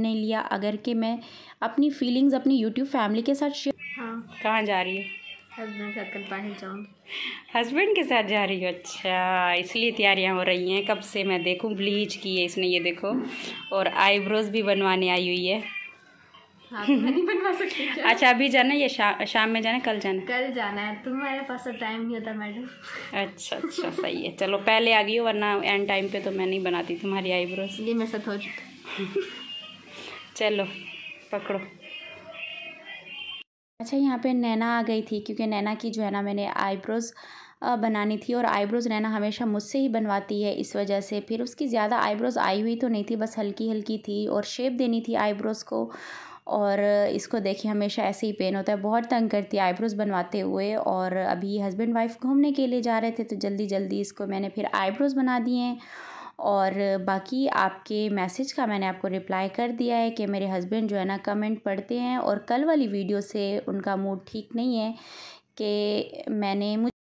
ने लिया अगर कि मैं अपनी फीलिंग्स अपनी यूट्यूब फैमिली के साथ शेयर हाँ कहाँ जा रही है हस्बैंड के साथ जा रही हो अच्छा इसलिए तैयारियाँ हो रही हैं कब से मैं देखूँ ब्लीच की है इसने ये देखो और आईब्रोज भी बनवाने आई हुई है हाँ, तो बनवा सकती अच्छा अभी जाना या शा, शाम में जाना कल जाना कल जाना है तुम्हारे तो पास तो टाइम नहीं होता मैडम अच्छा अच्छा सही है चलो पहले आ गई हो वरना एंड टाइम पे तो मैं नहीं बनाती तुम्हारी आईब्रोज ये मैं सच हो चुका चलो पकड़ो अच्छा यहाँ पे नैना आ गई थी क्योंकि नैना की जो है ना मैंने आईब्रोज़ बनानी थी और आईब्रोज़ नैना हमेशा मुझसे ही बनवाती है इस वजह से फिर उसकी ज़्यादा आईब्रोज़ आई हुई तो नहीं थी बस हल्की हल्की थी और शेप देनी थी आईब्रोज़ को और इसको देखिए हमेशा ऐसे ही पेन होता है बहुत तंग करती है आईब्रोज़ बनवाते हुए और अभी हस्बैंड वाइफ घूमने के लिए जा रहे थे तो जल्दी जल्दी इसको मैंने फिर आईब्रोज़ बना दिए हैं और बाकी आपके मैसेज का मैंने आपको रिप्लाई कर दिया है कि मेरे हस्बैंड जो है ना कमेंट पढ़ते हैं और कल वाली वीडियो से उनका मूड ठीक नहीं है कि मैंने